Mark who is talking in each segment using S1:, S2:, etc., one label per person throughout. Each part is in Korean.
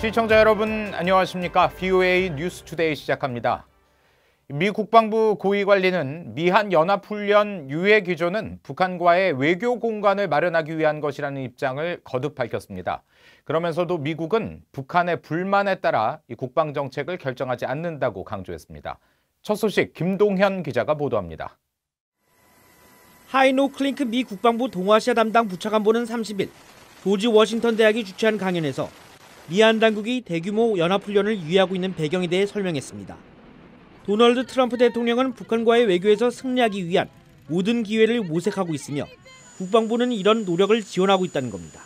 S1: 시청자 여러분 안녕하십니까? VOA 뉴스 투데이 시작합니다. 미 국방부 고위관리는 미한 연합훈련 유해 기조는 북한과의 외교 공간을 마련하기 위한 것이라는 입장을 거듭 밝혔습니다. 그러면서도 미국은 북한의 불만에 따라 국방 정책을 결정하지 않는다고 강조했습니다. 첫
S2: 소식 김동현 기자가 보도합니다. 하이노 클링크 미 국방부 동아시아 담당 부차관보는 30일 조지 워싱턴 대학이 주최한 강연에서 미얀 당국이 대규모 연합훈련을 유의하고 있는 배경에 대해 설명했습니다. 도널드 트럼프 대통령은 북한과의 외교에서 승리하기 위한 모든 기회를 모색하고 있으며 국방부는 이런 노력을 지원하고 있다는 겁니다.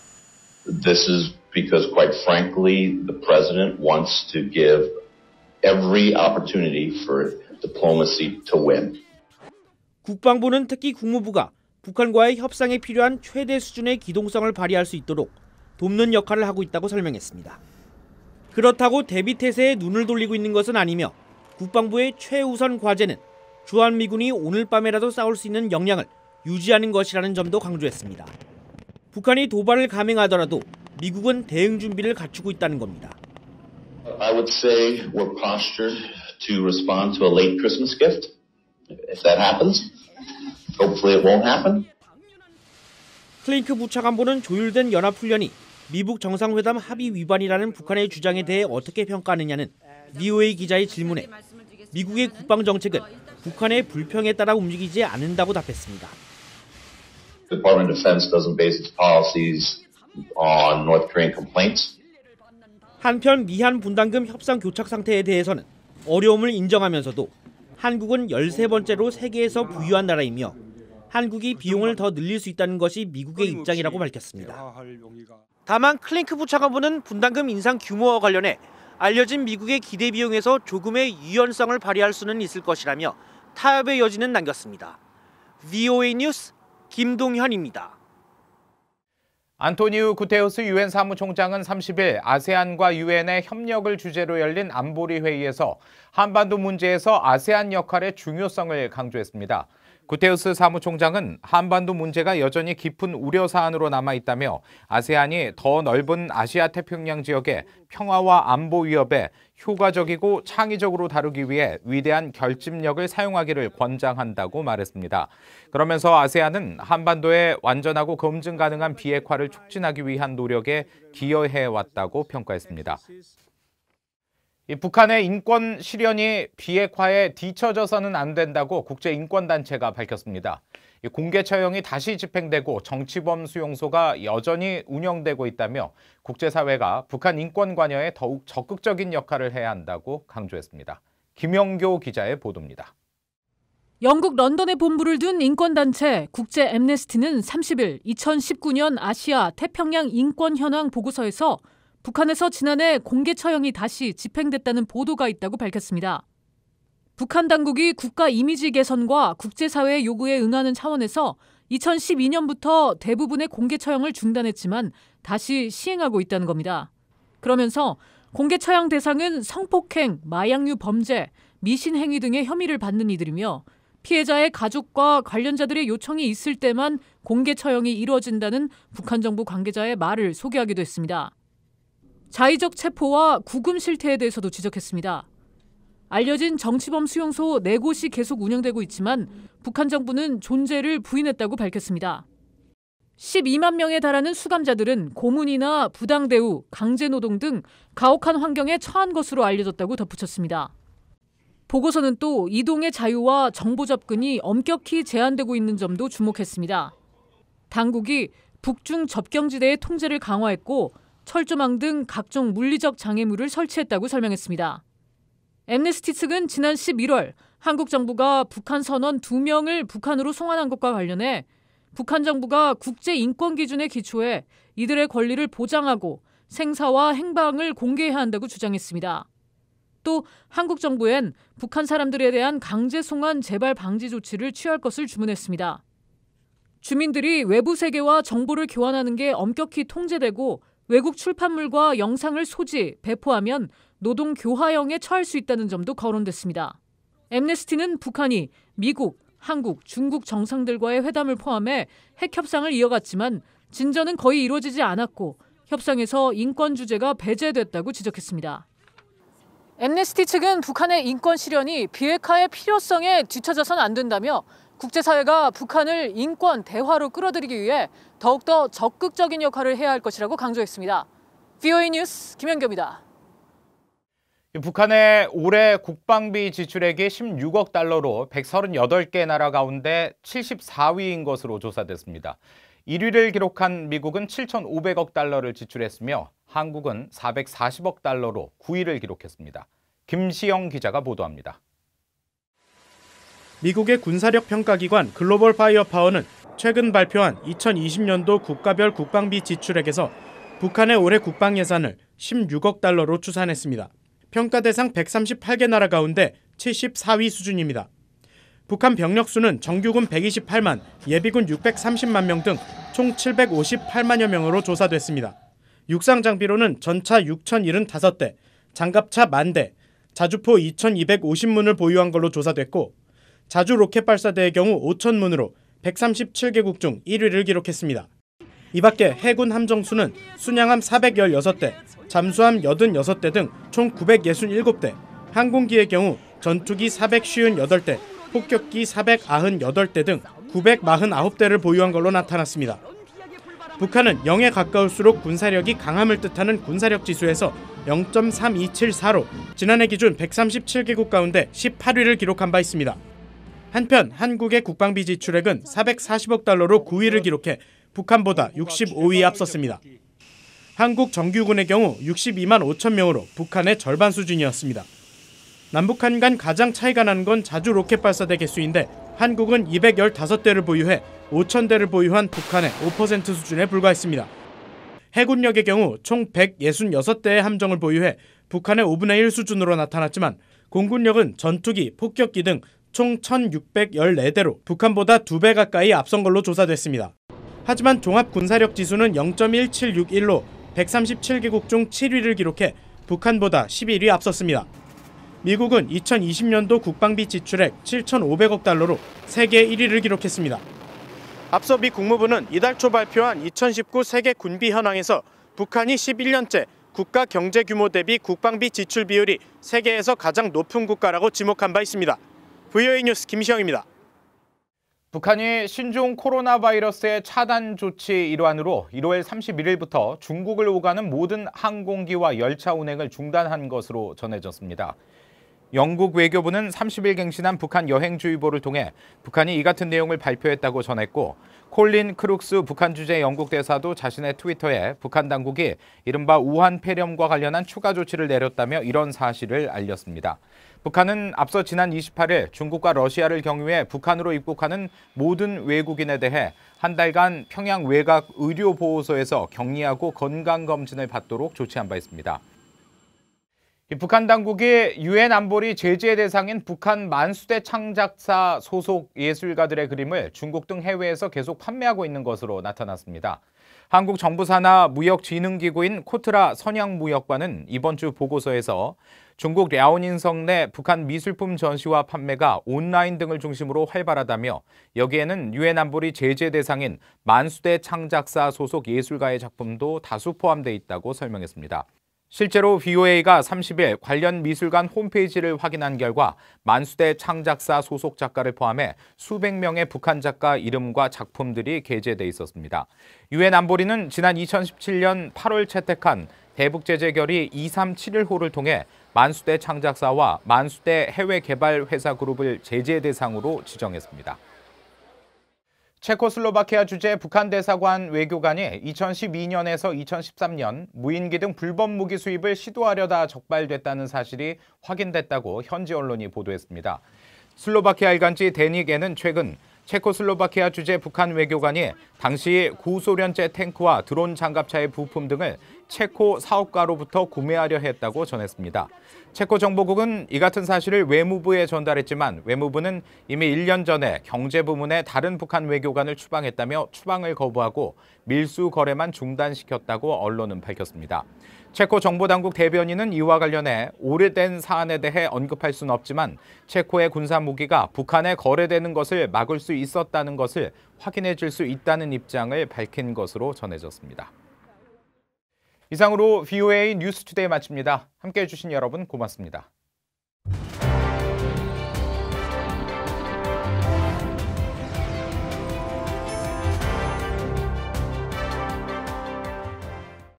S1: This is because quite frankly the president wants to give every opportunity for diplomacy to win.
S2: 국방부는 특히 국무부가 북한과의 협상에 필요한 최대 수준의 기동성을 발휘할 수 있도록 돕는 역할을 하고 있다고 설명했습니다. 그렇다고 대비 태세에 눈을 돌리고 있는 것은 아니며 국방부의 최우선 과제는 주한미군이 오늘 밤에라도 싸울 수 있는 역량을 유지하는 것이라는 점도 강조했습니다. 북한이 도발을 감행하더라도 미국은 대응 준비를 갖추고 있다는 겁니다.
S1: I would say we're postured to respond to a late Christmas
S2: gift. If that happens, hopefully it won't happen. 클링크 부차관보는 조율된 연합훈련이 미북 정상회담 합의 위반이라는 북한의 주장에 대해 어떻게 평가하느냐는 VOA 기자의 질문에 미국의 국방 정책은 북한의 불평에 따라 움직이지 않는다고 답했습니다. The Department
S1: of Defense doesn't base its policies on North Korean complaints.
S2: 한편 미한 분담금 협상 교착 상태에 대해서는 어려움을 인정하면서도 한국은 13번째로 세계에서 부유한 나라이며 한국이 비용을 더 늘릴 수 있다는 것이 미국의 입장이라고 밝혔습니다. 다만 클링크 부차관부는 분담금 인상 규모와 관련해 알려진 미국의 기대 비용에서 조금의 유연성을 발휘할 수는 있을 것이라며 타협의 여지는 남겼습니다. VOA 뉴스 김동현입니다.
S1: 안토니우 구테우스 유엔 사무총장은 30일 아세안과 유엔의 협력을 주제로 열린 안보리 회의에서 한반도 문제에서 아세안 역할의 중요성을 강조했습니다. 구테우스 사무총장은 한반도 문제가 여전히 깊은 우려 사안으로 남아 있다며 아세안이 더 넓은 아시아 태평양 지역의 평화와 안보 위협에 효과적이고 창의적으로 다루기 위해 위대한 결집력을 사용하기를 권장한다고 말했습니다. 그러면서 아세안은 한반도의 완전하고 검증 가능한 비핵화를 촉진하기 위한 노력에 기여해 왔다고 평가했습니다. 북한의 인권 실현이 비핵화에 뒤처져서는 안 된다고 국제인권단체가 밝혔습니다. 공개 처형이 다시 집행되고 정치범 수용소가 여전히 운영되고 있다며 국제사회가 북한 인권 관여에 더욱 적극적인 역할을 해야 한다고 강조했습니다. 김영교 기자의 보도입니다.
S3: 영국 런던에 본부를 둔 인권단체 국제 엠네스티는 30일 2019년 아시아 태평양 인권 현황 보고서에서 북한에서 지난해 공개 처형이 다시 집행됐다는 보도가 있다고 밝혔습니다. 북한 당국이 국가 이미지 개선과 국제사회의 요구에 응하는 차원에서 2012년부터 대부분의 공개 처형을 중단했지만 다시 시행하고 있다는 겁니다. 그러면서 공개 처형 대상은 성폭행, 마약류 범죄, 미신 행위 등의 혐의를 받는 이들이며 피해자의 가족과 관련자들의 요청이 있을 때만 공개 처형이 이루어진다는 북한 정부 관계자의 말을 소개하기도 했습니다. 자의적 체포와 구금 실태에 대해서도 지적했습니다. 알려진 정치범 수용소 4곳이 계속 운영되고 있지만 북한 정부는 존재를 부인했다고 밝혔습니다. 12만 명에 달하는 수감자들은 고문이나 부당대우, 강제노동 등 가혹한 환경에 처한 것으로 알려졌다고 덧붙였습니다. 보고서는 또 이동의 자유와 정보 접근이 엄격히 제한되고 있는 점도 주목했습니다. 당국이 북중 접경지대의 통제를 강화했고 철조망 등 각종 물리적 장애물을 설치했다고 설명했습니다. 엠네스티 측은 지난 11월 한국 정부가 북한 선원 2명을 북한으로 송환한 것과 관련해 북한 정부가 국제 인권 기준에 기초해 이들의 권리를 보장하고 생사와 행방을 공개해야 한다고 주장했습니다. 또 한국 정부엔 북한 사람들에 대한 강제 송환 재발 방지 조치를 취할 것을 주문했습니다. 주민들이 외부 세계와 정보를 교환하는 게 엄격히 통제되고 외국 출판물과 영상을 소지, 배포하면 노동 교화형에 처할 수 있다는 점도 거론됐습니다. 엠네스티는 북한이 미국, 한국, 중국 정상들과의 회담을 포함해 핵 협상을 이어갔지만 진전은 거의 이루어지지 않았고 협상에서 인권 주제가 배제됐다고 지적했습니다. 엠네스티 측은 북한의 인권 실현이 비핵화의 필요성에 뒤처져선 안 된다며 국제사회가 북한을 인권 대화로 끌어들이기 위해 더욱더 적극적인 역할을 해야 할 것이라고 강조했습니다. VOA 뉴스 김현겸입니다.
S1: 북한의 올해 국방비 지출액이 16억 달러로 138개 나라 가운데 74위인 것으로 조사됐습니다. 1위를 기록한 미국은 7,500억 달러를 지출했으며 한국은 440억 달러로 9위를 기록했습니다. 김시영 기자가 보도합니다. 미국의 군사력 평가기관 글로벌 파이어파워는 최근 발표한
S4: 2020년도 국가별 국방비 지출액에서 북한의 올해 국방 예산을 16억 달러로 추산했습니다. 평가 대상 138개 나라 가운데 74위 수준입니다. 북한 병력 수는 정규군 128만, 예비군 630만 명 등 총 758만여 명으로 조사됐습니다. 육상 장비로는 전차 6,075대, 장갑차 만대, 자주포 2,250문을 보유한 걸로 조사됐고 자주 로켓 발사대의 경우 5천 문으로 137개국 중 1위를 기록했습니다. 이 밖에 해군 함정수는 순양함 416대, 잠수함 86대 등 총 967대, 항공기의 경우 전투기 458대, 폭격기 498대 등 949대를 보유한 걸로 나타났습니다. 북한은 0에 가까울수록 군사력이 강함을 뜻하는 군사력 지수에서 0.3274로 지난해 기준 137개국 가운데 18위를 기록한 바 있습니다. 한편 한국의 국방비 지출액은 440억 달러로 9위를 기록해 북한보다 65위 앞섰습니다. 한국 정규군의 경우 62만 5천 명으로 북한의 절반 수준이었습니다. 남북한 간 가장 차이가 나는 건 자주 로켓 발사대 개수인데 한국은 215대를 보유해 5천 대를 보유한 북한의 5% 수준에 불과했습니다. 해군력의 경우 총 166대의 함정을 보유해 북한의 5분의 1 수준으로 나타났지만 공군력은 전투기, 폭격기 등총 1,614대로 북한보다 2배 가까이 앞선 걸로 조사됐습니다. 하지만 종합 군사력 지수는 0.1761로 137개국 중 7위를 기록해 북한보다 11위 앞섰습니다. 미국은 2020년도 국방비 지출액 7,500억 달러로 세계 1위를 기록했습니다. 앞서 미 국무부는 이달 초 발표한 2019 세계 군비 현황에서 북한이 11년째 국가 경제 규모 대비 국방비 지출 비율이 세계에서 가장 높은 국가라고 지목한 바 있습니다.
S1: VOA 뉴스 김시영입니다. 북한이 신종 코로나 바이러스의 차단 조치 일환으로 1월 31일부터 중국을 오가는 모든 항공기와 열차 운행을 중단한 것으로 전해졌습니다. 영국 외교부는 30일 갱신한 북한 여행주의보를 통해 북한이 이 같은 내용을 발표했다고 전했고 콜린 크룩스 북한 주재 영국 대사도 자신의 트위터에 북한 당국이 이른바 우한 폐렴과 관련한 추가 조치를 내렸다며 이런 사실을 알렸습니다. 북한은 앞서 지난 28일 중국과 러시아를 경유해 북한으로 입국하는 모든 외국인에 대해 한 달간 평양 외곽 의료보호소에서 격리하고 건강검진을 받도록 조치한 바 있습니다. 북한 당국이 유엔 안보리 제재 대상인 북한 만수대 창작사 소속 예술가들의 그림을 중국 등 해외에서 계속 판매하고 있는 것으로 나타났습니다. 한국 정부 산하 무역진흥기구인 코트라 선양무역관은 이번 주 보고서에서 중국 랴오닝성내 북한 미술품 전시와 판매가 온라인 등을 중심으로 활발하다며 여기에는 유엔 안보리 제재 대상인 만수대 창작사 소속 예술가의 작품도 다수 포함돼 있다고 설명했습니다. 실제로 v o a 가 30일 관련 미술관 홈페이지를 확인한 결과 만수대 창작사 소속 작가를 포함해 수백 명의 북한 작가 이름과 작품들이 게재돼 있었습니다. 유엔 안보리는 지난 2017년 8월 채택한 대북제재 결의 2371호를 통해 만수대 창작사와 만수대 해외개발회사 그룹을 제재 대상으로 지정했습니다. 체코슬로바키아 주재 북한 대사관 외교관이 2012년에서 2013년 무인기 등 불법 무기 수입을 시도하려다 적발됐다는 사실이 확인됐다고 현지 언론이 보도했습니다. 슬로바키아 일간지 데니에는 최근 체코슬로바키아 주재 북한 외교관이 당시 구소련제 탱크와 드론 장갑차의 부품 등을 체코 사업가로부터 구매하려 했다고 전했습니다. 체코 정보국은 이 같은 사실을 외무부에 전달했지만 외무부는 이미 1년 전에 경제부문의 다른 북한 외교관을 추방했다며 추방을 거부하고 밀수 거래만 중단시켰다고 언론은 밝혔습니다. 체코 정보당국 대변인은 이와 관련해 오래된 사안에 대해 언급할 수 없지만 체코의 군사 무기가 북한에 거래되는 것을 막을 수 있었다는 것을 확인해 줄 수 있다는 입장을 밝힌 것으로 전해졌습니다. 이상으로 VOA 뉴스투데이 마칩니다. 함께해 주신 여러분 고맙습니다.